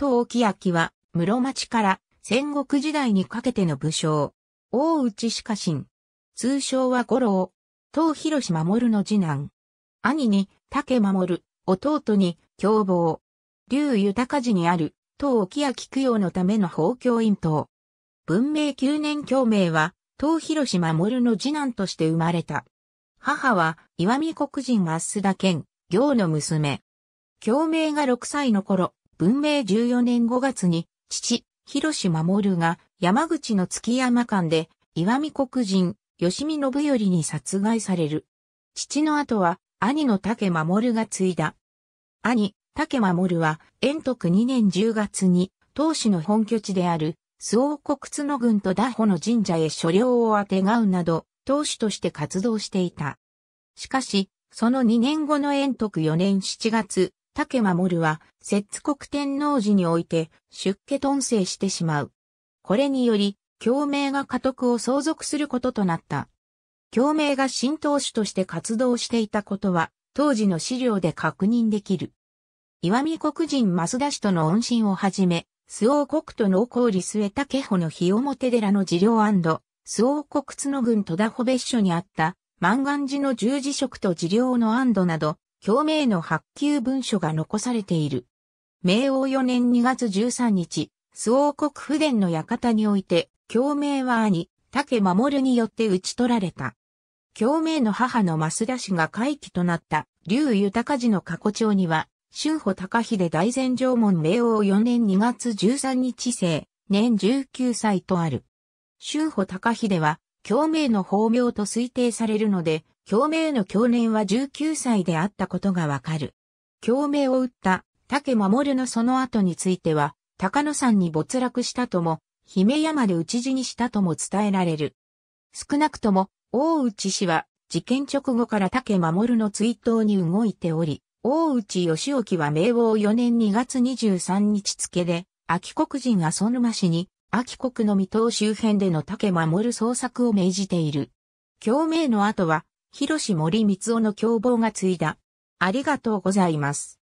東沖明は、室町から戦国時代にかけての武将。大内鹿神。通称は五郎。東広守の次男。兄に竹守、弟に凶暴。竜豊寺にある、東沖明供養のための法教院等。文明9年共鳴は、東広守の次男として生まれた。母は、岩見国人増田健、行の娘。共鳴が6歳の頃、文明14年5月に、父、広志守が山口の月山間で、岩見国人、吉見信頼に殺害される。父の後は、兄の竹守が継いだ。兄、竹守は、延徳2年10月に、当主の本拠地である、諏訪国野郡と打保の神社へ所領をあてがうなど、当主として活動していた。しかし、その2年後の延徳4年7月、竹守は、摂津国天皇寺において、出家遁生してしまう。これにより、共鳴が家督を相続することとなった。共鳴が新党主として活動していたことは、当時の資料で確認できる。岩見国人増田氏との恩信をはじめ、周王国と農耕理末竹穂の日表寺の治療周王国津野郡戸田穂別所にあった、万願寺の十字職と寺領の安堵など、共鳴の発給文書が残されている。明王4年2月13日、諏王国府殿の館において、共鳴は兄、竹守によって討ち取られた。共鳴の母の増田氏が回帰となった、竜豊寺の過去帳には、春保高秀大前城門明王4年2月13日生、年19歳とある。春保高秀は、共鳴の法名と推定されるので、共鳴の去年は19歳であったことがわかる。共鳴を打った竹守のその後については、高野山に没落したとも、姫山で討ち死にしたとも伝えられる。少なくとも、大内氏は、事件直後から竹守の追悼に動いており、大内義興は明王4年2月23日付で、秋国人浅沼氏に秋国の未踏周辺での竹守捜索を命じている。共鳴の後は、広志森光雄の共謀が継いだ。ありがとうございます。